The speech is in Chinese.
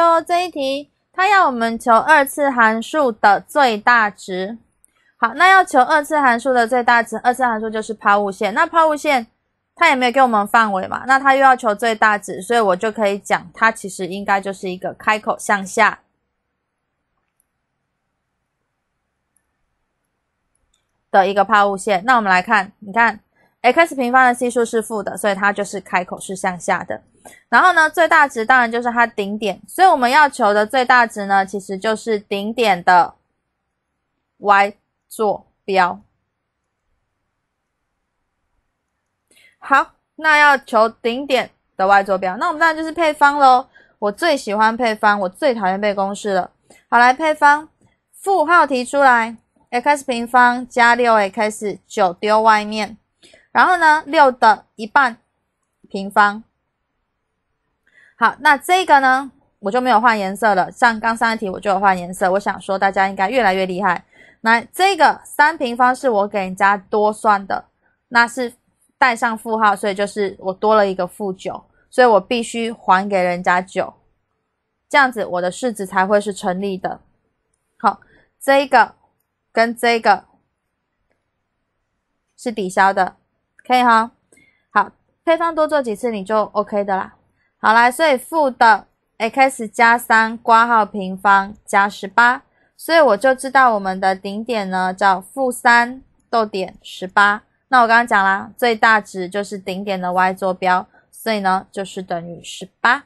哟，这一题它要我们求二次函数的最大值。好，那要求二次函数的最大值，二次函数就是抛物线。那抛物线它也没有给我们范围嘛，那它又要求最大值，所以我就可以讲，它其实应该就是一个开口向下的一个抛物线。那我们来看，你看。x 平方的系数是负的，所以它就是开口是向下的。然后呢，最大值当然就是它顶点，所以我们要求的最大值呢，其实就是顶点的 y 坐标。好，那要求顶点的 y 坐标，那我们当然就是配方喽。我最喜欢配方，我最讨厌背公式了。好，来配方，负号提出来，x 平方加六 x 九丢外面。然后呢，六的一半平方。好，那这个呢，我就没有换颜色了。像刚三题，我就有换颜色。我想说，大家应该越来越厉害。来，这个三平方是我给人家多算的，那是带上负号，所以就是我多了一个负九，所以我必须还给人家九，这样子我的式子才会是成立的。好，这个跟这个是抵消的。可以哈，好配方多做几次你就 OK 的啦。好，来，所以负的 x 加三括号平方加十八，所以我就知道我们的顶点呢叫负三逗点十八。那我刚刚讲啦，最大值就是顶点的 y 坐标，所以呢就是等于十八。